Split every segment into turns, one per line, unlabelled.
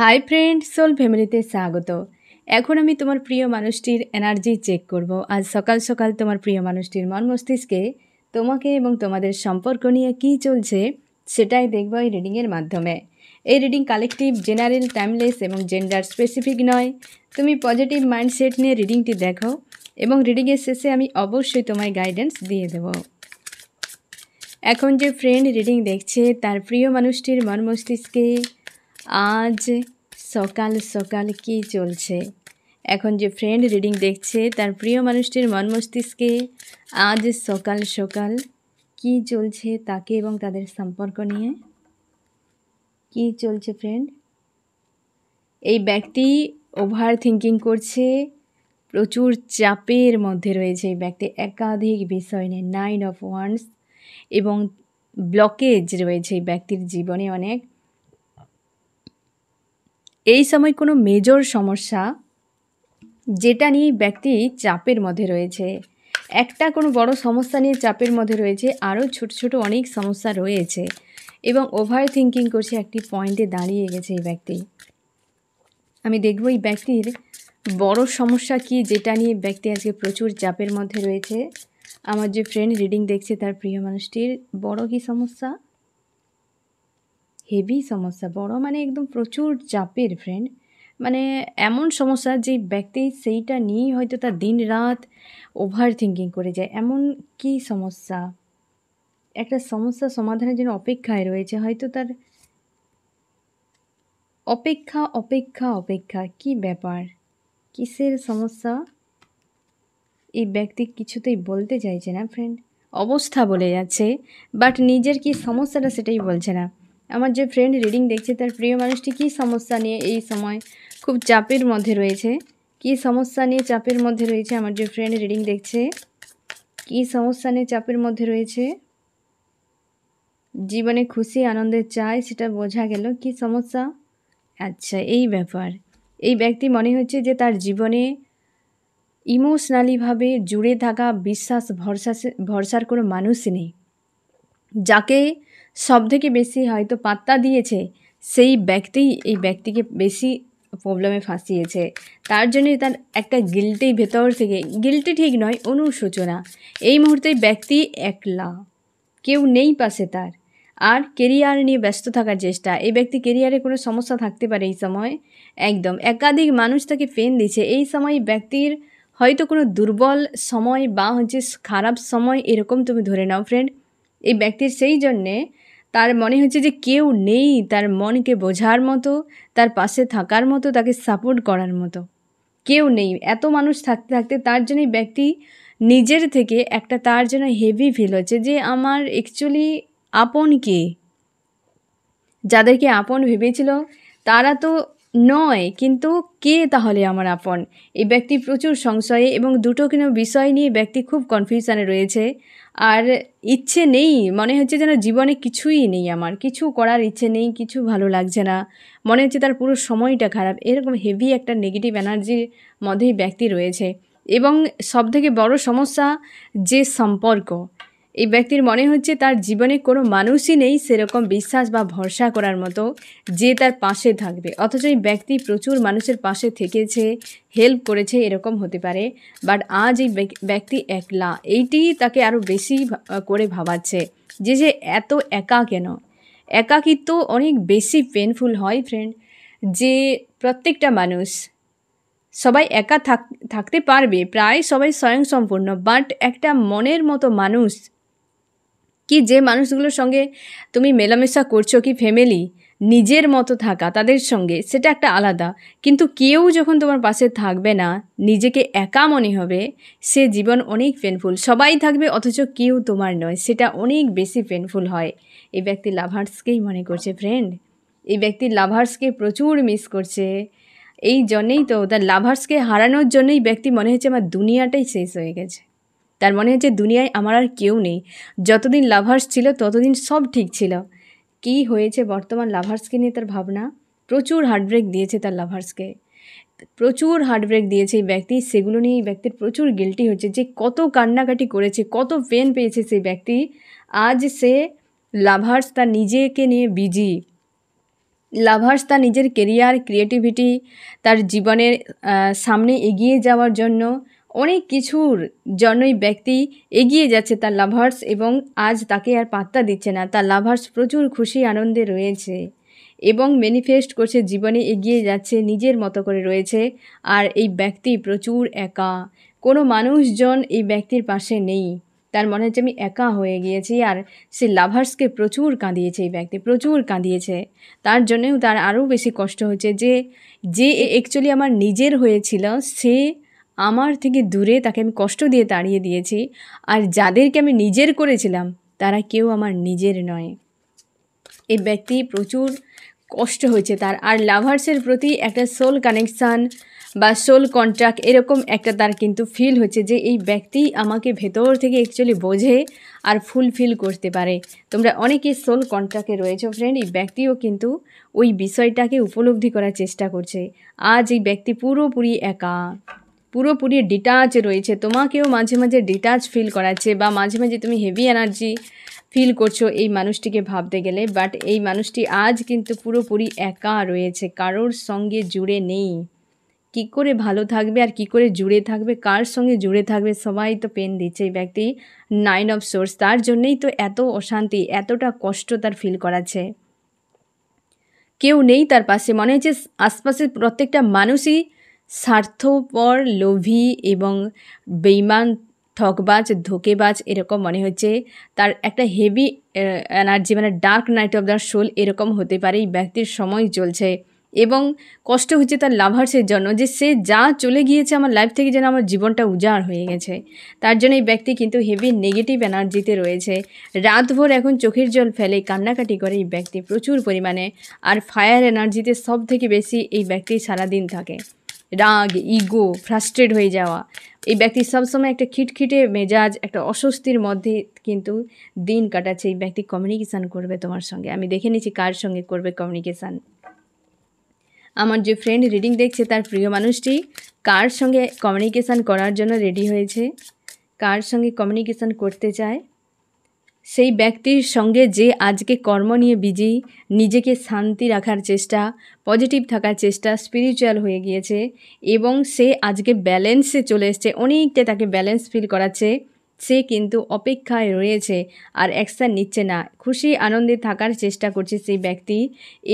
hi friend soul ফ্যামিলিতে স্বাগত এখন আমি তোমার প্রিয় মানুষটির এনার্জি চেক করব আজ সকাল সকাল তোমার প্রিয় মানুষটির মন মস্তিষ্কে তোমাকে এবং তোমাদের সম্পর্ক নিয়ে কি চলছে সেটাই দেখব এই রিডিংয়ের মাধ্যমে এই রিডিং কালেকটিভ জেনারেল টাইমলেস এবং জেন্ডার স্পেসিফিক নয় তুমি পজিটিভ মাইন্ডসেট নিয়ে রিডিংটি দেখো এবং রিডিংয়ের শেষে আমি অবশ্যই তোমায় গাইডেন্স দিয়ে দেব এখন যে ফ্রেন্ড রিডিং দেখছে তার প্রিয় মানুষটির মন মস্তিষ্কে আজ সকাল সকাল কি চলছে এখন যে ফ্রেন্ড রিডিং দেখছে তার প্রিয় মানুষটির মন মস্তিষ্কে আজ সকাল সকাল কি চলছে তাকে এবং তাদের সম্পর্ক নিয়ে কি চলছে ফ্রেন্ড এই ব্যক্তি ওভার থিঙ্কিং করছে প্রচুর চাপের মধ্যে রয়েছে এই ব্যক্তি একাধিক বিষয় নিয়ে নাইন অফ ওয়ান্স এবং ব্লকেজ রয়েছে এই ব্যক্তির জীবনে অনেক এই সময় কোনো মেজর সমস্যা যেটা নিয়ে ব্যক্তি চাপের মধ্যে রয়েছে একটা কোনো বড় সমস্যা নিয়ে চাপের মধ্যে রয়েছে আরও ছোট ছোট অনেক সমস্যা রয়েছে এবং ওভার থিঙ্কিং করছে একটি পয়েন্টে দাঁড়িয়ে গেছে এই ব্যক্তি আমি দেখব এই ব্যক্তির বড় সমস্যা কি যেটা নিয়ে ব্যক্তি আজকে প্রচুর চাপের মধ্যে রয়েছে আমার যে ফ্রেন্ড রিডিং দেখছে তার প্রিয় মানুষটির বড় কি সমস্যা হেভি সমস্যা বড় মানে একদম প্রচুর চাপের ফ্রেন্ড মানে এমন সমস্যা যে ব্যক্তি সেইটা নিয়েই হয়তো তার দিন রাত ওভার থিঙ্কিং করে যায় এমন কি সমস্যা একটা সমস্যা সমাধানের জন্য অপেক্ষায় রয়েছে হয়তো তার অপেক্ষা অপেক্ষা অপেক্ষা কি ব্যাপার কিসের সমস্যা এই ব্যক্তি কিছুতেই বলতে চাইছে না ফ্রেন্ড অবস্থা বলে যাচ্ছে বাট নিজের কি সমস্যাটা সেটাই বলছে না আমার যে ফ্রেন্ড রিডিং দেখছে তার প্রিয় মানুষটি কী সমস্যা নিয়ে এই সময় খুব চাপের মধ্যে রয়েছে কি সমস্যা নিয়ে চাপের মধ্যে রয়েছে আমার যে ফ্রেন্ড রিডিং দেখছে কি সমস্যা নিয়ে চাপের মধ্যে রয়েছে জীবনে খুশি আনন্দের চায় সেটা বোঝা গেল কি সমস্যা আচ্ছা এই ব্যাপার এই ব্যক্তি মনে হচ্ছে যে তার জীবনে ইমোশনালিভাবে জুড়ে থাকা বিশ্বাস ভরসা ভরসার কোনো মানুষ নেই যাকে সবথেকে বেশি হয়তো পাত্তা দিয়েছে সেই ব্যক্তিই এই ব্যক্তিকে বেশি প্রবলেমে ফাঁসিয়েছে তার জন্য তার একটা গিলটি ভেতর থেকে গিলটি ঠিক নয় অনুশোচনা এই মুহূর্তে ব্যক্তি একলা কেউ নেই পাশে তার আর কেরিয়ার নিয়ে ব্যস্ত থাকার চেষ্টা এই ব্যক্তি কেরিয়ারে কোনো সমস্যা থাকতে পারে এই সময় একদম একাধিক মানুষ তাকে পেন দিচ্ছে এই সময় ব্যক্তির হয়তো কোনো দুর্বল সময় বা হচ্ছে খারাপ সময় এরকম তুমি ধরে নাও ফ্রেন্ড এই ব্যক্তির সেই জন্যে তার মনে হচ্ছে যে কেউ নেই তার মনকে বোঝার মতো তার পাশে থাকার মতো তাকে সাপোর্ট করার মতো কেউ নেই এত মানুষ থাকতে থাকতে তার জন্য ব্যক্তি নিজের থেকে একটা তার জন্য হেভি ফিল হচ্ছে যে আমার অ্যাকচুয়ালি আপন কে যাদেরকে আপন ভেবেছিল তারা তো নয় কিন্তু কে তাহলে আমার আপন এই ব্যক্তি প্রচুর সংশয়ে এবং দুটো কোনো বিষয় নিয়ে ব্যক্তি খুব কনফিউশনে রয়েছে আর ইচ্ছে নেই মনে হচ্ছে যেন জীবনে কিছুই নেই আমার কিছু করার ইচ্ছে নেই কিছু ভালো লাগছে না মনে হচ্ছে তার পুরো সময়টা খারাপ এরকম হেভি একটা নেগেটিভ এনার্জির মধ্যেই ব্যক্তি রয়েছে এবং সবথেকে বড় সমস্যা যে সম্পর্ক এই ব্যক্তির মনে হচ্ছে তার জীবনে কোনো মানুষই নেই সেরকম বিশ্বাস বা ভরসা করার মতো যে তার পাশে থাকবে অথচ এই ব্যক্তি প্রচুর মানুষের পাশে থেকেছে হেল্প করেছে এরকম হতে পারে বাট আজ এই ব্যক্তি একলা এইটি তাকে আরও বেশি করে ভাবাচ্ছে যে যে এত একা কেন একাকিত্ব অনেক বেশি পেনফুল হয় ফ্রেন্ড যে প্রত্যেকটা মানুষ সবাই একা থাকতে পারবে প্রায় সবাই স্বয়ংসম্পূর্ণ বাট একটা মনের মতো মানুষ কি যে মানুষগুলোর সঙ্গে তুমি মেলামেশা করছো কি ফ্যামিলি নিজের মতো থাকা তাদের সঙ্গে সেটা একটা আলাদা কিন্তু কেউ যখন তোমার পাশে থাকবে না নিজেকে একা মনে হবে সে জীবন অনেক পেনফুল সবাই থাকবে অথচ কেউ তোমার নয় সেটা অনেক বেশি পেনফুল হয় এই ব্যক্তি লাভার্সকেই মনে করছে ফ্রেন্ড এই ব্যক্তি লাভার্সকে প্রচুর মিস করছে এই জন্যেই তো তার লাভার্সকে হারানোর জন্যই ব্যক্তি মনে হচ্ছে আমার দুনিয়াটাই শেষ হয়ে গেছে তার মনে হচ্ছে দুনিয়ায় আমার আর কেউ নেই যতদিন লাভার্স ছিল ততদিন সব ঠিক ছিল কি হয়েছে বর্তমান লাভার্সকে নিয়ে তার ভাবনা প্রচুর হার্টব্রেক দিয়েছে তার লাভার্সকে প্রচুর হার্টব্রেক দিয়েছে এই ব্যক্তি সেগুলো নিয়ে এই ব্যক্তির প্রচুর গিলটি হচ্ছে যে কত কান্নাকাটি করেছে কত পেন পেয়েছে সেই ব্যক্তি আজ সে লাভার্স তার নিজেকে নিয়ে বিজি লাভার্স তার নিজের কেরিয়ার ক্রিয়েটিভিটি তার জীবনের সামনে এগিয়ে যাওয়ার জন্য অনেক কিছুর জন্যই ব্যক্তি এগিয়ে যাচ্ছে তার লাভার্স এবং আজ তাকে আর পাত্তা দিচ্ছে না তার লাভার্স প্রচুর খুশি আনন্দে রয়েছে এবং ম্যানিফেস্ট করছে জীবনে এগিয়ে যাচ্ছে নিজের মতো করে রয়েছে আর এই ব্যক্তি প্রচুর একা কোনো মানুষজন এই ব্যক্তির পাশে নেই তার মনে হচ্ছে আমি একা হয়ে গিয়েছি আর সে লাভার্সকে প্রচুর কাঁদিয়েছে এই ব্যক্তি প্রচুর কাঁদিয়েছে তার জন্যেও তার আরও বেশি কষ্ট হয়েছে যে যে অ্যাকচুয়ালি আমার নিজের হয়েছিল সে আমার থেকে দূরে তাকে আমি কষ্ট দিয়ে তাড়িয়ে দিয়েছি আর যাদেরকে আমি নিজের করেছিলাম তারা কেউ আমার নিজের নয় এই ব্যক্তি প্রচুর কষ্ট হয়েছে তার আর লাভার্সের প্রতি একটা সোল কানেকশান বা সোল কন্ট্রাক্ট এরকম একটা তার কিন্তু ফিল হচ্ছে যে এই ব্যক্তি আমাকে ভেতর থেকে অ্যাকচুয়ালি বোঝে আর ফুলফিল করতে পারে তোমরা অনেকে সোল কন্ট্রাক্টে রয়েছো ফ্রেন্ড এই ব্যক্তিও কিন্তু ওই বিষয়টাকে উপলব্ধি করার চেষ্টা করছে আজ এই ব্যক্তি পুরোপুরি একা পুরোপুরি ডিটাচ রয়েছে তোমাকেও মাঝে মাঝে ডিটাচ ফিল করাচ্ছে বা মাঝে মাঝে তুমি হেভি এনার্জি ফিল করছো এই মানুষটিকে ভাবতে গেলে বাট এই মানুষটি আজ কিন্তু পুরোপুরি একা রয়েছে কারোর সঙ্গে জুড়ে নেই কি করে ভালো থাকবে আর কি করে জুড়ে থাকবে কার সঙ্গে জুড়ে থাকবে সবাই তো পেন দিচ্ছে এই ব্যক্তি নাইন অফ সোর্স তার জন্যেই তো এত অশান্তি এতটা কষ্ট তার ফিল করাচ্ছে কেউ নেই তার পাশে মনে হচ্ছে আশপাশের প্রত্যেকটা মানুষই স্বার্থপর লোভী এবং বেইমান ঠকবাজ ধোকেবাজ এরকম মনে হচ্ছে তার একটা হেভি এনার্জি মানে dark night of the soul এরকম হতে পারে এই ব্যক্তির সময় চলছে এবং কষ্ট হচ্ছে তার লাভার্সের জন্য যে সে যা চলে গিয়েছে আমার লাইফ থেকে যেন আমার জীবনটা উজাড় হয়ে গেছে তার জন্য এই ব্যক্তি কিন্তু হেভি নেগেটিভ এনার্জিতে রয়েছে রাতভর এখন চোখের জল ফেলে কান্নাকাটি করে এই ব্যক্তি প্রচুর পরিমাণে আর ফায়ার এনার্জিতে সব থেকে বেশি এই ব্যক্তি সারাদিন থাকে রাগ ইগো ফ্রাস্ট্রেট হয়ে যাওয়া এই ব্যক্তি সবসময় একটা খিটখিটে মেজাজ একটা অস্বস্তির মধ্যে কিন্তু দিন কাটাচ্ছে এই ব্যক্তি কমিউনিকেশান করবে তোমার সঙ্গে আমি দেখে নিচ্ছি কার সঙ্গে করবে কমিউনিকেশান আমার যে ফ্রেন্ড রিডিং দেখছে তার প্রিয় মানুষটি কার সঙ্গে কমিউনিকেশান করার জন্য রেডি হয়েছে কার সঙ্গে কমিউনিকেশান করতে চায় সেই ব্যক্তির সঙ্গে যে আজকে কর্ম নিয়ে বিজি নিজেকে শান্তি রাখার চেষ্টা পজিটিভ থাকার চেষ্টা স্পিরিচুয়াল হয়ে গিয়েছে এবং সে আজকে ব্যালেন্সে চলে এসছে অনেকটা তাকে ব্যালেন্স ফিল করাচ্ছে সে কিন্তু অপেক্ষায় রয়েছে আর অ্যাকশান নিচ্ছে না খুশি আনন্দে থাকার চেষ্টা করছে সেই ব্যক্তি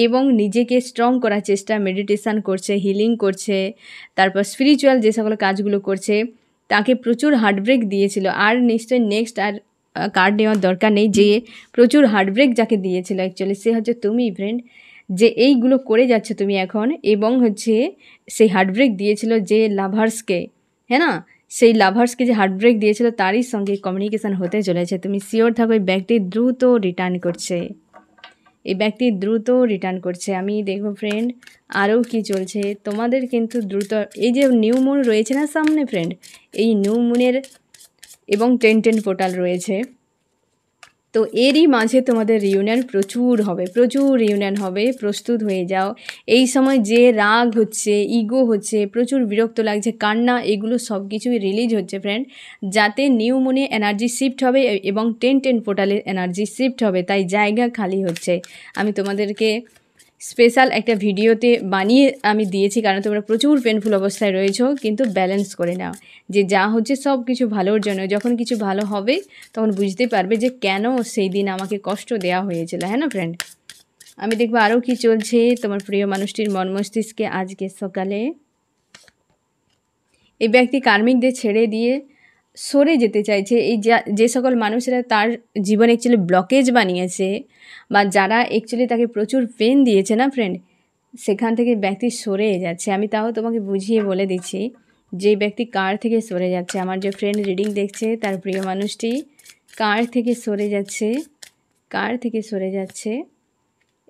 এবং নিজেকে স্ট্রং করার চেষ্টা মেডিটেশান করছে হিলিং করছে তারপর স্পিরিচুয়াল যে সকল কাজগুলো করছে তাকে প্রচুর হার্টব্রেক দিয়েছিল আর নিশ্চয়ই নেক্সট আর কার্ড নেওয়ার দরকার নেই যে প্রচুর হার্টব্রেক যাকে দিয়েছিল অ্যাকচুয়ালি সে হচ্ছে তুমি ফ্রেন্ড যে এইগুলো করে যাচ্ছ তুমি এখন এবং হচ্ছে সেই হার্টব্রেক দিয়েছিল যে লাভার্সকে হ্যাঁ না সেই লাভার্সকে যে হার্টব্রেক দিয়েছিল তারই সঙ্গে কমিউনিকেশান হতে চলেছে তুমি শিওর থাকো ওই ব্যক্তি দ্রুত রিটার্ন করছে এই ব্যক্তি দ্রুত রিটার্ন করছে আমি দেখব ফ্রেন্ড আরও কি চলছে তোমাদের কিন্তু দ্রুত এই যে নিউ মুন রয়েছে না সামনে ফ্রেন্ড এই নিউ মুনের এবং টেন পোর্টাল রয়েছে তো এরই মাঝে তোমাদের রিউনিয়ন প্রচুর হবে প্রচুর রিউনিয়ন হবে প্রস্তুত হয়ে যাও এই সময় যে রাগ হচ্ছে ইগো হচ্ছে প্রচুর বিরক্ত লাগছে কান্না এগুলো সব কিছুই রিলিজ হচ্ছে ফ্রেন্ড যাতে নিউ মনে এনার্জি শিফট হবে এবং টেন টেন পোর্টালে এনার্জি শিফট হবে তাই জায়গা খালি হচ্ছে আমি তোমাদেরকে স্পেশাল একটা ভিডিওতে বানিয়ে আমি দিয়েছি কারণ তোমরা প্রচুর পেনফুল অবস্থায় রয়েছো কিন্তু ব্যালেন্স করে নাও যে যা হচ্ছে সব কিছু ভালোর জন্য যখন কিছু ভালো হবে তখন বুঝতে পারবে যে কেন সেই দিন আমাকে কষ্ট দেয়া হয়েছিল হ্যাঁ না ফ্রেন্ড আমি দেখবো আরও কি চলছে তোমার প্রিয় মানুষটির মন মস্তিষ্কে আজকে সকালে এই ব্যক্তি কার্মিকদের ছেড়ে দিয়ে সরে যেতে চাইছে এই যে সকল মানুষেরা তার জীবন অ্যাকচুয়ালি ব্লকেজ বানিয়েছে বা যারা অ্যাকচুয়ালি তাকে প্রচুর পেন দিয়েছে না ফ্রেন্ড সেখান থেকে ব্যক্তি সরে যাচ্ছে আমি তাও তোমাকে বুঝিয়ে বলে দিচ্ছি যে ব্যক্তি কার থেকে সরে যাচ্ছে আমার যে ফ্রেন্ড রিডিং দেখছে তার প্রিয় মানুষটি কার থেকে সরে যাচ্ছে কার থেকে সরে যাচ্ছে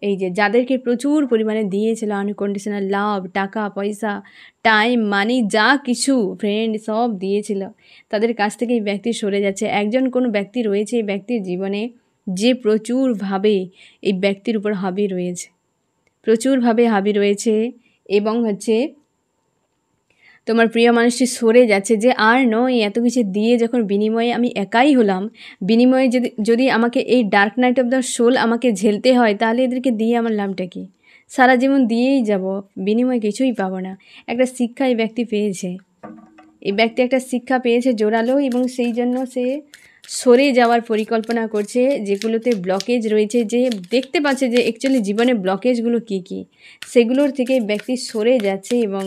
এই যে যাদেরকে প্রচুর পরিমাণে দিয়েছিল আনকন্ডিশনাল লাভ টাকা পয়সা টাইম মানি যা কিছু ফ্রেন্ড সব দিয়েছিল তাদের কাছ থেকে এই ব্যক্তি সরে যাচ্ছে একজন কোনো ব্যক্তি রয়েছে এই ব্যক্তির জীবনে যে প্রচুরভাবে এই ব্যক্তির উপর হাবি রয়েছে প্রচুরভাবে হাবি রয়েছে এবং হচ্ছে তোমার প্রিয় মানুষটি সরে যাচ্ছে যে আর নয় এত কিছু দিয়ে যখন বিনিময়ে আমি একাই হলাম বিনিময়ে যদি যদি আমাকে এই dark night of the soul আমাকে ঝেলতে হয় তাহলে এদেরকে দিয়ে আমার লাভটা কী সারা জীবন দিয়েই যাব বিনিময়ে কিছুই পাবো না একটা শিক্ষা এই ব্যক্তি পেয়েছে এই ব্যক্তি একটা শিক্ষা পেয়েছে জোরালো এবং সেই জন্য সে সরে যাওয়ার পরিকল্পনা করছে যেগুলোতে ব্লকেজ রয়েছে যে দেখতে পাচ্ছে যে অ্যাকচুয়ালি জীবনে ব্লকেজগুলো কি কি সেগুলোর থেকে ব্যক্তি সরে যাচ্ছে এবং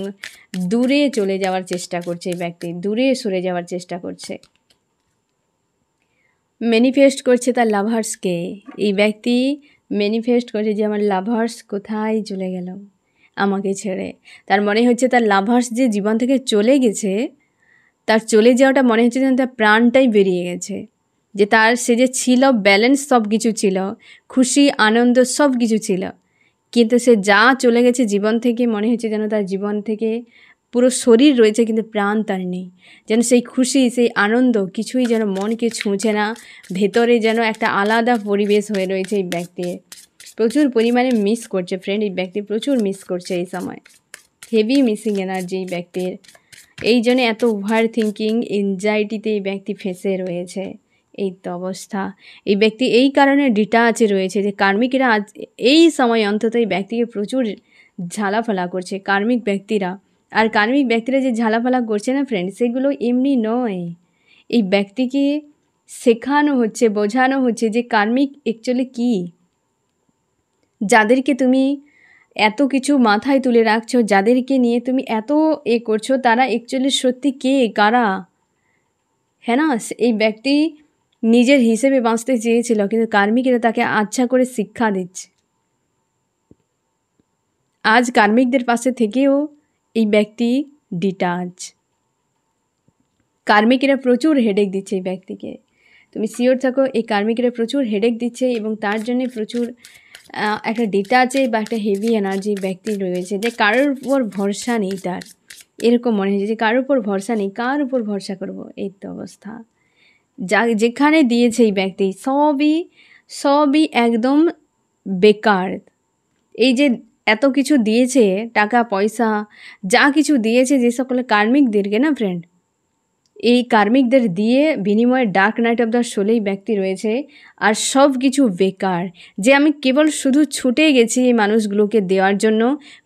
দূরে চলে যাওয়ার চেষ্টা করছে ব্যক্তি দূরে সরে যাওয়ার চেষ্টা করছে ম্যানিফেস্ট করছে তার লাভার্সকে এই ব্যক্তি ম্যানিফেস্ট করছে যে আমার লাভার্স কোথায় চলে গেল আমাকে ছেড়ে তার মনে হচ্ছে তার লাভার্স যে জীবন থেকে চলে গেছে তার চলে যাওয়াটা মনে হচ্ছে যেন তার প্রাণটাই বেরিয়ে গেছে যে তার সে যে ছিল ব্যালেন্স সব কিছু ছিল খুশি আনন্দ সব কিছু ছিল কিন্তু সে যা চলে গেছে জীবন থেকে মনে হচ্ছে যেন তার জীবন থেকে পুরো শরীর রয়েছে কিন্তু প্রাণ তার নেই যেন সেই খুশি সেই আনন্দ কিছুই যেন মনকে ছুঁছে না ভেতরে যেন একটা আলাদা পরিবেশ হয়ে রয়েছে এই ব্যক্তির প্রচুর পরিমাণে মিস করছে ফ্রেন্ড এই ব্যক্তি প্রচুর মিস করছে এই সময় হেভি মিসিং এনার্জি এই ব্যক্তির এই জন্য এত ওভার থিঙ্কিং এনজাইটিতে এই ব্যক্তি ফেঁসে রয়েছে এই তো অবস্থা এই ব্যক্তি এই কারণে ডিটাচ রয়েছে যে কার্মিকরা আজ এই সময় অন্তত এই ব্যক্তিকে প্রচুর ঝালাফালা করছে কার্মিক ব্যক্তিরা আর কার্মিক ব্যক্তিরা যে ঝালাফালা করছে না ফ্রেন্ড সেগুলো এমনি নয় এই ব্যক্তিকে শেখানো হচ্ছে বোঝানো হচ্ছে যে কার্মিক অ্যাকচুয়ালি কী যাদেরকে তুমি এত কিছু মাথায় তুলে রাখছো যাদেরকে নিয়ে তুমি এত এ করছো তারা অ্যাকচুয়ালি সত্যি কে কারা হ্যাঁ না এই ব্যক্তি নিজের হিসেবে বাঁচতে চেয়েছিল কিন্তু কার্মিকেরা তাকে আচ্ছা করে শিক্ষা দিচ্ছে আজ কার্মিকদের পাশে থেকেও এই ব্যক্তি ডিটাচ কার্মিকেরা প্রচুর হেডেক দিচ্ছে এই ব্যক্তিকে তুমি শিওর থাকো এই কার্মিকেরা প্রচুর হেডেক দিচ্ছে এবং তার জন্যে প্রচুর একটা আছে বা একটা হেভি এনার্জি ব্যক্তি রয়েছে যে কারোর উপর ভরসা নেই তার এরকম মনে হয়েছে যে কারোর উপর ভরসা নেই কার উপর ভরসা করব এই তো অবস্থা যা যেখানে দিয়েছে এই ব্যক্তি সবই সবই একদম বেকার এই যে এত কিছু দিয়েছে টাকা পয়সা যা কিছু দিয়েছে যে সকলে কার্মিকদেরকে না ফ্রেন্ড এই কার্মিকদের দিয়ে বিনিময়ে ডার্ক নাইট অব দ্য সোলেই ব্যক্তি রয়েছে আর সব কিছু বেকার যে আমি কেবল শুধু ছুটে গেছি এই মানুষগুলোকে দেওয়ার জন্য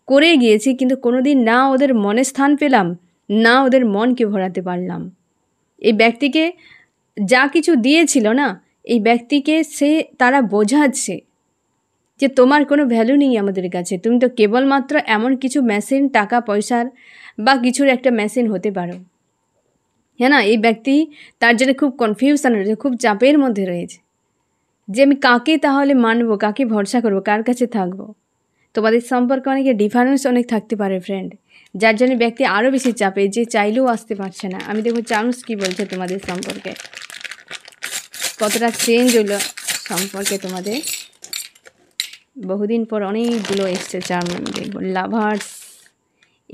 করে গিয়েছি কিন্তু কোনো দিন না ওদের মনে স্থান পেলাম না ওদের মনকে ভরাতে পারলাম এই ব্যক্তিকে যা কিছু দিয়েছিল না এই ব্যক্তিকে সে তারা বোঝাচ্ছে যে তোমার কোনো ভ্যালু নেই আমাদের কাছে তুমি তো কেবলমাত্র এমন কিছু মেশিন টাকা পয়সার বা কিছুর একটা মেশিন হতে পারো হ্যাঁ না এই ব্যক্তি তার জন্য খুব কনফিউশন রয়েছে খুব চাপের মধ্যে রয়েছে যে আমি কাকে তাহলে মানবো কাকে ভরসা করবো কার কাছে থাকবো তোমাদের সম্পর্কে অনেকে ডিফারেন্স অনেক থাকতে পারে ফ্রেন্ড যার জন্য ব্যক্তি আরও বেশি চাপে যে চাইলেও আসতে পারছে না আমি দেখবো চান্স কি বলছে তোমাদের সম্পর্কে কতটা চেঞ্জ হলো সম্পর্কে তোমাদের বহুদিন পর অনেকগুলো এসছে চার দেখবো লাভার্স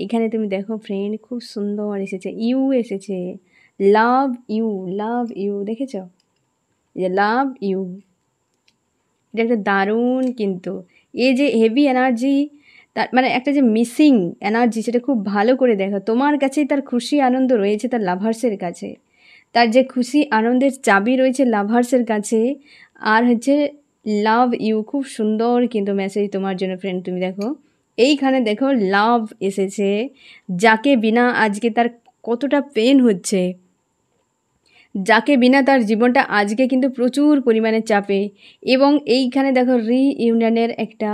এখানে তুমি দেখো ফ্রেন্ড খুব সুন্দর এসেছে ইউ এসেছে লাভ ইউ লাভ ইউ দেখেছ যে লাভ ইউ এটা একটা দারুণ কিন্তু এ যে হেভি এনার্জি তার মানে একটা যে মিসিং এনার্জি সেটা খুব ভালো করে দেখো তোমার কাছেই তার খুশি আনন্দ রয়েছে তার লাভার্সের কাছে তার যে খুশি আনন্দের চাবি রয়েছে লাভার্সের কাছে আর হচ্ছে লাভ ইউ খুব সুন্দর কিন্তু মেসেজ তোমার জন্য ফ্রেন্ড তুমি দেখো এইখানে দেখো লাভ এসেছে যাকে বিনা আজকে তার কতটা পেন হচ্ছে যাকে বিনা তার জীবনটা আজকে কিন্তু প্রচুর পরিমাণে চাপে এবং এইখানে দেখো রি ইউনিয়নের একটা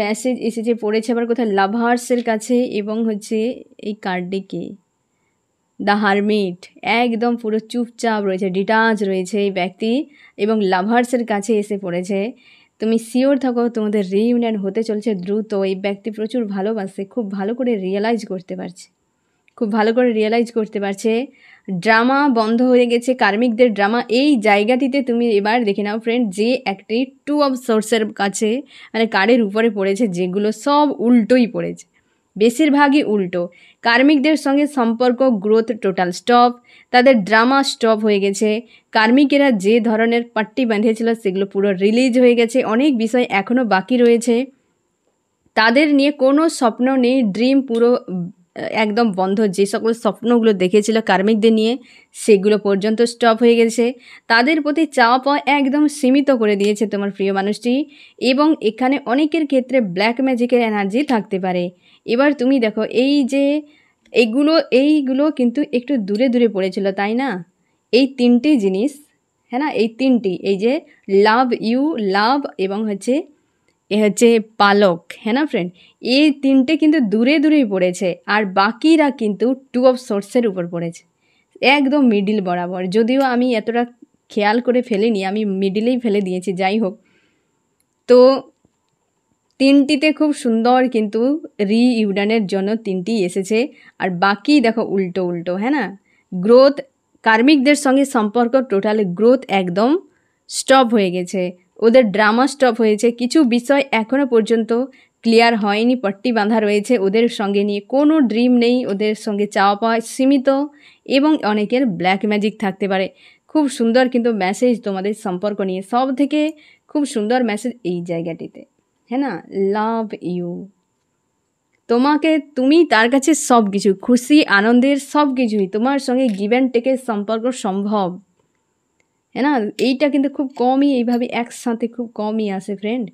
মেসেজ এসেছে পড়েছে আবার কোথায় লাভার্সের কাছে এবং হচ্ছে এই কার্ডেকে দ্য হারমিট একদম পুরো চুপচাপ রয়েছে ডিটাচ রয়েছে এই ব্যক্তি এবং লাভার্সের কাছে এসে পড়েছে তুমি শিওর থাকো তোমাদের ইউনিয়ন হতে চলছে দ্রুত এই ব্যক্তি প্রচুর ভালোবাসে খুব ভালো করে রিয়েলাইজ করতে পারছে খুব ভালো করে রিয়েলাইজ করতে পারছে ড্রামা বন্ধ হয়ে গেছে কার্মিকদের ড্রামা এই জায়গাটিতে তুমি এবার দেখে নাও ফ্রেন্ড যে একটি টু অফ সোর্সের কাছে মানে কারের উপরে পড়েছে যেগুলো সব উল্টোই পড়েছে বেশিরভাগই উল্টো কার্মিকদের সঙ্গে সম্পর্ক গ্রোথ টোটাল স্টপ তাদের ড্রামা স্টপ হয়ে গেছে কার্মিকেরা যে ধরনের পাট্টি বেঁধেছিল সেগুলো পুরো রিলিজ হয়ে গেছে অনেক বিষয় এখনও বাকি রয়েছে তাদের নিয়ে কোনো স্বপ্ন নেই ড্রিম পুরো একদম বন্ধ যে সকল স্বপ্নগুলো দেখেছিল কার্মিকদের নিয়ে সেগুলো পর্যন্ত স্টপ হয়ে গেছে তাদের প্রতি চাওয়া পাওয়া একদম সীমিত করে দিয়েছে তোমার প্রিয় মানুষটি এবং এখানে অনেকের ক্ষেত্রে ব্ল্যাক ম্যাজিকের এনার্জি থাকতে পারে এবার তুমি দেখো এই যে এগুলো এইগুলো কিন্তু একটু দূরে দূরে পড়েছিল তাই না এই তিনটি জিনিস হ্যাঁ না এই তিনটি এই যে লাভ ইউ লাভ এবং হচ্ছে এ হচ্ছে পালক হ্যাঁ না ফ্রেন্ড এই তিনটে কিন্তু দূরে দূরেই পড়েছে আর বাকিরা কিন্তু টু অফ সোর্সের উপর পড়েছে একদম মিডিল বরাবর যদিও আমি এতটা খেয়াল করে ফেলিনি আমি মিডিলেই ফেলে দিয়েছি যাই হোক তো তিনটিতে খুব সুন্দর কিন্তু রি ইউডানের জন্য তিনটি এসেছে আর বাকি দেখো উল্টো উল্টো হ্যাঁ না গ্রোথ কার্মিকদের সঙ্গে সম্পর্ক টোটাল গ্রোথ একদম স্টপ হয়ে গেছে ওদের ড্রামা স্টপ হয়েছে কিছু বিষয় এখনও পর্যন্ত ক্লিয়ার হয়নি পট্টি বাঁধা রয়েছে ওদের সঙ্গে নিয়ে কোনো ড্রিম নেই ওদের সঙ্গে চাওয়া পাওয়া সীমিত এবং অনেকের ব্ল্যাক ম্যাজিক থাকতে পারে খুব সুন্দর কিন্তু মেসেজ তোমাদের সম্পর্ক নিয়ে সব থেকে খুব সুন্দর মেসেজ এই জায়গাটিতে হ্যাঁ না লাভ ইউ তোমাকে তুমি তার কাছে সব কিছু খুশি আনন্দের সব কিছুই তোমার সঙ্গে গিভেন টেকের সম্পর্ক সম্ভব হ্যাঁ না এইটা কিন্তু খুব কমই এইভাবে একসাথে খুব কমই আসে ফ্রেন্ড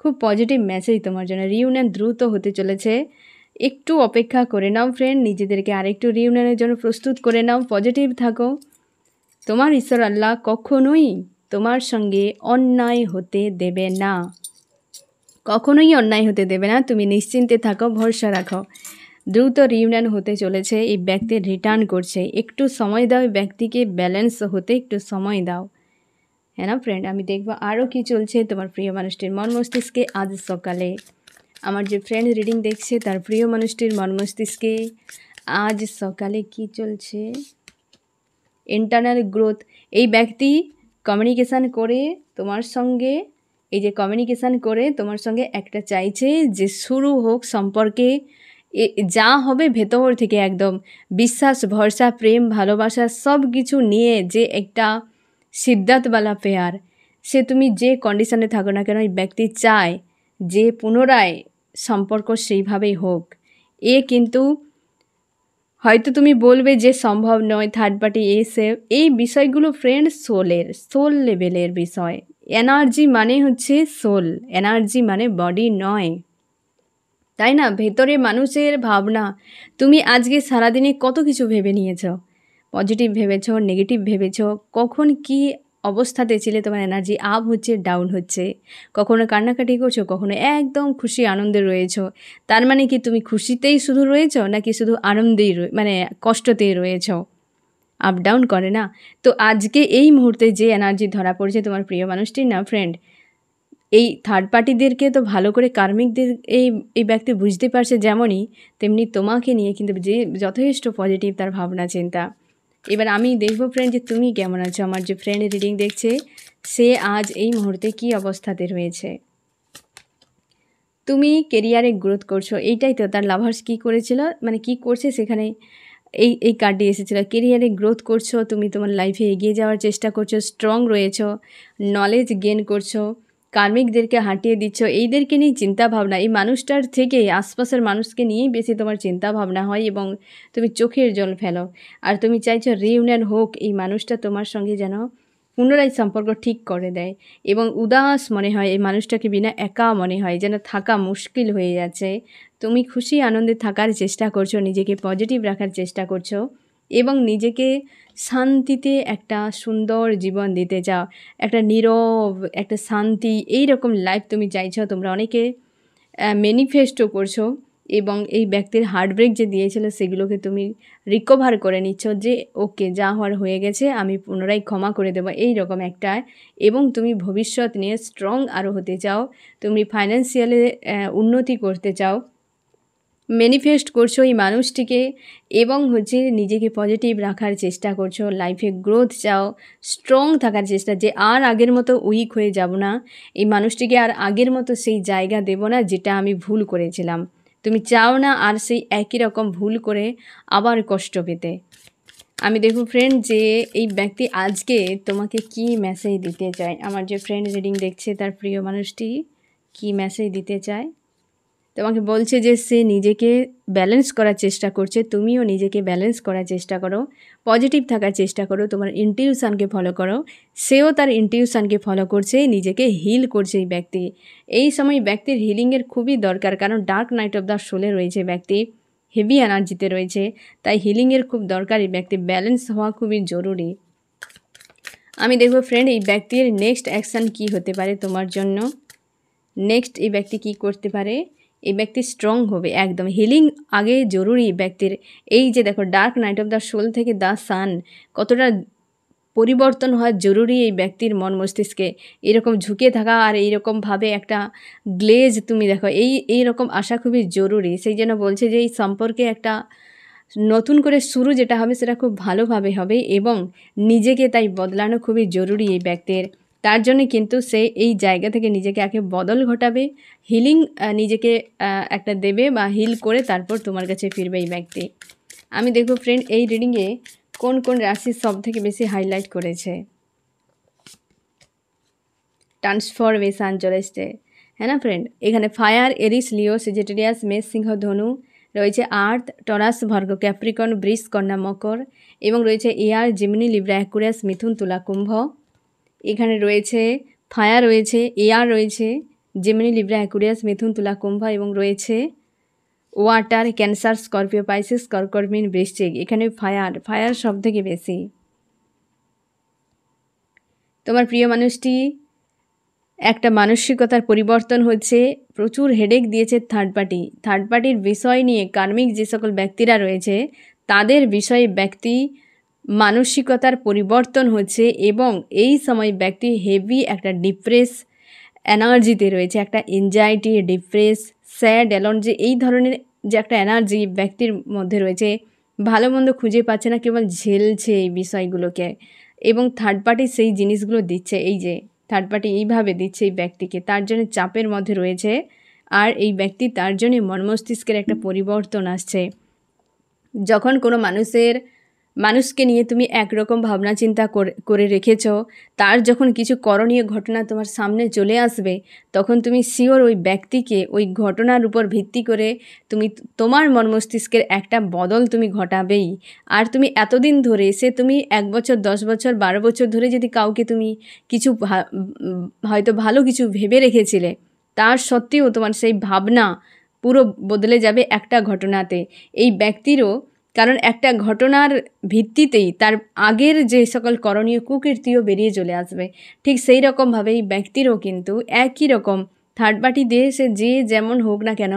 খুব পজিটিভ মেসেজ তোমার জন্য রিউনিয়ন দ্রুত হতে চলেছে একটু অপেক্ষা করে নাও ফ্রেন্ড নিজেদেরকে আরেকটু রিউনিয়নের জন্য প্রস্তুত করে নাও পজিটিভ থাকো তোমার ঈশ্বর আল্লাহ কখনোই তোমার সঙ্গে অন্যায় হতে দেবে না কখনোই অন্যায় হতে দেবে না তুমি নিশ্চিন্তে থাকো ভরসা রাখো দ্রুত রিউনিয়ন হতে চলেছে এই ব্যক্তি রিটার্ন করছে একটু সময় দাও ব্যক্তিকে ব্যালেন্স হতে একটু সময় দাও হ্যাঁ না ফ্রেন্ড আমি দেখবো আরও কি চলছে তোমার প্রিয় মানুষটির মন মস্তিষ্কে আজ সকালে আমার যে ফ্রেন্ড রিডিং দেখছে তার প্রিয় মানুষটির মন মস্তিষ্কে আজ সকালে কি চলছে ইন্টারনাল গ্রোথ এই ব্যক্তি কমিউনিকেশান করে তোমার সঙ্গে এই যে কমিউনিকেশান করে তোমার সঙ্গে একটা চাইছে যে শুরু হোক সম্পর্কে যা হবে ভেতর থেকে একদম বিশ্বাস ভরসা প্রেম ভালোবাসা সব কিছু নিয়ে যে একটা সিদ্ধাতওয়ালা পেয়ার সে তুমি যে কন্ডিশনে থাকো না কেন ওই ব্যক্তি চায় যে পুনরায় সম্পর্ক সেইভাবেই হোক এ কিন্তু হয়তো তুমি বলবে যে সম্ভব নয় থার্ড পার্টি এ সে এই বিষয়গুলো ফ্রেন্ড সোলের সোল লেভেলের বিষয় এনার্জি মানে হচ্ছে সোল এনার্জি মানে বডি নয় তাই না ভেতরে মানুষের ভাবনা তুমি আজকে সারাদিনে কত কিছু ভেবে নিয়েছ পজিটিভ ভেবেছ নেগেটিভ ভেবেছ কখন কি অবস্থাতে ছিলে তোমার এনার্জি আপ হচ্ছে ডাউন হচ্ছে কখনো কান্নাকাটি করছো কখনো একদম খুশি আনন্দে রয়েছো তার মানে কি তুমি খুশিতেই শুধু রয়েছো নাকি শুধু আনন্দেই মানে কষ্টতেই রয়েছো আপ ডাউন করে না তো আজকে এই মুহূর্তে যে এনার্জি ধরা পড়ছে তোমার প্রিয় মানুষটির না ফ্রেন্ড এই থার্ড পার্টিদেরকে তো ভালো করে কার্মিকদের এই এই ব্যক্তি বুঝতে পারছে যেমনই তেমনি তোমাকে নিয়ে কিন্তু যে যথেষ্ট পজিটিভ তার ভাবনা চিন্তা এবার আমি দেখবো ফ্রেন্ড যে তুমি কেমন আছো আমার যে ফ্রেন্ড রিডিং দেখছে সে আজ এই মুহূর্তে কি অবস্থাতে রয়েছে তুমি কেরিয়ারে গ্রোথ করছো এইটাই তো তার লাভার্স কী করেছিল মানে কি করছে সেখানে এই এই কার্ডে এসেছিলো কেরিয়ারে গ্রোথ করছো তুমি তোমার লাইফে এগিয়ে যাওয়ার চেষ্টা করছো স্ট্রং রয়েছো নলেজ গেন করছো কার্মিকদেরকে হাঁটিয়ে দিচ্ছ এইদেরকে নিয়ে চিন্তা ভাবনা এই মানুষটার থেকে আশপাশের মানুষকে নিয়েই বেশি তোমার চিন্তা ভাবনা হয় এবং তুমি চোখের জল ফেলো আর তুমি চাইছো রিউনিয়ন হোক এই মানুষটা তোমার সঙ্গে যেন পুনরায় সম্পর্ক ঠিক করে দেয় এবং উদাস মনে হয় এই মানুষটাকে বিনা একা মনে হয় যেন থাকা মুশকিল হয়ে যাচ্ছে তুমি খুশি আনন্দে থাকার চেষ্টা করছো নিজেকে পজিটিভ রাখার চেষ্টা করছো এবং নিজেকে শান্তিতে একটা সুন্দর জীবন দিতে চাও একটা নীরব একটা শান্তি এই রকম লাইফ তুমি চাইছো তোমরা অনেকে ম্যানিফেস্টো করছো এবং এই ব্যক্তির হার্টব্রেক যে দিয়েছিল সেগুলোকে তুমি রিকভার করে নিচ্ছ যে ওকে যা হওয়ার হয়ে গেছে আমি পুনরায় ক্ষমা করে দেবো এই রকম একটা এবং তুমি ভবিষ্যৎ নিয়ে স্ট্রং আরও হতে চাও তুমি ফাইন্যান্সিয়ালে উন্নতি করতে চাও ম্যানিফেস্ট করছো এই মানুষটিকে এবং হচ্ছে নিজেকে পজিটিভ রাখার চেষ্টা করছো লাইফে গ্রোথ চাও স্ট্রং থাকার চেষ্টা যে আর আগের মতো উইক হয়ে যাব না এই মানুষটিকে আর আগের মতো সেই জায়গা দেব না যেটা আমি ভুল করেছিলাম তুমি চাও না আর সেই একই রকম ভুল করে আবার কষ্ট পেতে আমি দেখব ফ্রেন্ড যে এই ব্যক্তি আজকে তোমাকে কি মেসেজ দিতে চায় আমার যে ফ্রেন্ড রিডিং দেখছে তার প্রিয় মানুষটি কি মেসেজ দিতে চায় তোমাকে বলছে যে সে নিজেকে ব্যালেন্স করার চেষ্টা করছে তুমিও নিজেকে ব্যালেন্স করার চেষ্টা করো পজিটিভ থাকার চেষ্টা করো তোমার ইনটিউশানকে ফলো করো সেও তার ইনটিউশানকে ফলো করছে নিজেকে হিল করছে এই ব্যক্তি এই সময় ব্যক্তির হিলিংয়ের খুবই দরকার কারণ ডার্ক নাইট অফ দ্য শোলে রয়েছে ব্যক্তি হেভি এনার্জিতে রয়েছে তাই হিলিংয়ের খুব দরকার এই ব্যক্তি ব্যালেন্স হওয়া খুবই জরুরি আমি দেখব ফ্রেন্ড এই ব্যক্তির নেক্সট অ্যাকশান কি হতে পারে তোমার জন্য নেক্সট এই ব্যক্তি কি করতে পারে এই ব্যক্তি স্ট্রং হবে একদম হিলিং আগে জরুরি ব্যক্তির এই যে দেখো dark night of the soul থেকে দ্য সান কতটা পরিবর্তন হওয়া জরুরি এই ব্যক্তির মন মস্তিষ্কে এরকম ঝুঁকে থাকা আর এইরকমভাবে একটা গ্লেজ তুমি দেখো এই এই রকম আসা খুবই জরুরি সেই জন্য বলছে যে এই সম্পর্কে একটা নতুন করে শুরু যেটা হবে সেটা খুব ভালোভাবে হবে এবং নিজেকে তাই বদলানো খুবই জরুরি এই ব্যক্তির তার জন্য কিন্তু সে এই জায়গা থেকে নিজেকে একে বদল ঘটাবে হিলিং নিজেকে একটা দেবে বা হিল করে তারপর তোমার কাছে ফিরবে এই ব্যক্তি আমি দেখব ফ্রেন্ড এই রিডিংয়ে কোন কোন রাশি সব থেকে বেশি হাইলাইট করেছে ট্রান্সফরমেশান চলে এসছে হ্যাঁ না ফ্রেন্ড এখানে ফায়ার এরিস লিও সেজেটেরিয়াস মেষ সিংহ ধনু রয়েছে আর্থ টরাস ভর্গ ক্যাপ্রিকন ব্রিস কন্যা মকর এবং রয়েছে এয়ার জিমনি লিব্রা অ্যাকুরিয়াস মিথুন তুলা কুম্ভ এখানে রয়েছে থায়া রয়েছে এয়ার রয়েছে জেমিনি লিব্রা অ্যাকুরিয়াস মিথুন তুলা কুম্ভা এবং রয়েছে ওয়াটার ক্যান্সার স্করপিও পাইসিস কর্কর্মিন বৃশ্চিক এখানে ফায়ার ফায়ার সব থেকে বেশি তোমার প্রিয় মানুষটি একটা মানসিকতার পরিবর্তন হচ্ছে প্রচুর হেডেক দিয়েছে থার্ড পার্টি থার্ড পার্টির বিষয় নিয়ে কার্মিক যে সকল ব্যক্তিরা রয়েছে তাদের বিষয়ে ব্যক্তি মানসিকতার পরিবর্তন হচ্ছে এবং এই সময় ব্যক্তি হেভি একটা ডিপ্রেস এনার্জিতে রয়েছে একটা এনজাইটি ডিপ্রেস স্যাড অ্যালন যে এই ধরনের যে একটা এনার্জি ব্যক্তির মধ্যে রয়েছে ভালো মন্দ খুঁজে পাচ্ছে না কেবল ঝেলছে এই বিষয়গুলোকে এবং থার্ড পার্টি সেই জিনিসগুলো দিচ্ছে এই যে থার্ড পার্টি এইভাবে দিচ্ছে এই ব্যক্তিকে তার জন্য চাপের মধ্যে রয়েছে আর এই ব্যক্তি তার জন্য মর্মস্তিষ্কের একটা পরিবর্তন আসছে যখন কোনো মানুষের মানুষকে নিয়ে তুমি একরকম ভাবনা চিন্তা করে রেখেছ তার যখন কিছু করণীয় ঘটনা তোমার সামনে চলে আসবে তখন তুমি শিওর ওই ব্যক্তিকে ওই ঘটনার উপর ভিত্তি করে তুমি তোমার মন মস্তিষ্কের একটা বদল তুমি ঘটাবেই আর তুমি এতদিন ধরে সে তুমি এক বছর দশ বছর বারো বছর ধরে যদি কাউকে তুমি কিছু হয়তো ভালো কিছু ভেবে রেখেছিলে তার সত্ত্বেও তোমার সেই ভাবনা পুরো বদলে যাবে একটা ঘটনাতে এই ব্যক্তিরও কারণ একটা ঘটনার ভিত্তিতেই তার আগের যে সকল করণীয় কুকীর্তিও বেরিয়ে চলে আসবে ঠিক সেই রকমভাবেই ব্যক্তিরও কিন্তু একই রকম থার্ড পার্টি দিয়ে সে যে যেমন হোক না কেন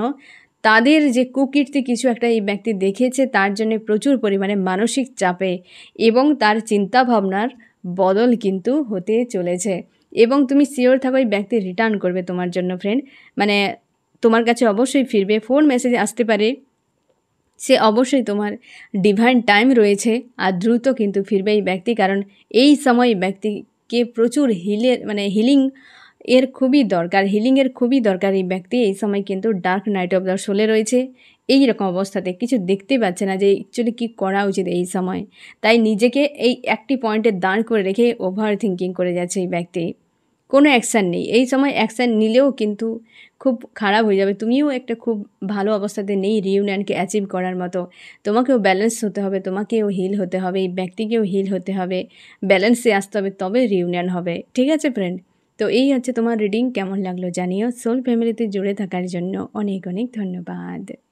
তাদের যে কুকীর্তি কিছু একটা এই ব্যক্তি দেখেছে তার জন্য প্রচুর পরিমাণে মানসিক চাপে এবং তার চিন্তাভাবনার বদল কিন্তু হতে চলেছে এবং তুমি শিওর থাকো এই ব্যক্তি রিটার্ন করবে তোমার জন্য ফ্রেন্ড মানে তোমার কাছে অবশ্যই ফিরবে ফোন মেসেজ আসতে পারে সে অবশ্যই তোমার ডিভাইন টাইম রয়েছে আর দ্রুত কিন্তু ফিরবে এই ব্যক্তি কারণ এই সময় ব্যক্তিকে প্রচুর হিলের মানে হিলিং এর খুবই দরকার হিলিংয়ের খুবই দরকার এই ব্যক্তি এই সময় কিন্তু ডার্ক নাইট অফ দ্য সোলে রয়েছে এই রকম অবস্থাতে কিছু দেখতে পাচ্ছে না যে অ্যাকচুয়ালি কী করা উচিত এই সময় তাই নিজেকে এই একটি পয়েন্টে দাঁড় করে রেখে ওভার থিঙ্কিং করে যাচ্ছে এই ব্যক্তি কোনো অ্যাকশান নেই এই সময় অ্যাকশান নিলেও কিন্তু খুব খারাপ হয়ে যাবে তুমিও একটা খুব ভালো অবস্থাতে নেই রিউনিয়নকে অ্যাচিভ করার মতো তোমাকেও ব্যালেন্স হতে হবে তোমাকেও হিল হতে হবে এই ব্যক্তিকেও হিল হতে হবে ব্যালেন্সে আসতে হবে তবে রিউনিয়ন হবে ঠিক আছে ফ্রেন্ড তো এই হচ্ছে তোমার রিডিং কেমন লাগলো জানিও সোল ফ্যামিলিতে জুড়ে থাকার জন্য অনেক অনেক ধন্যবাদ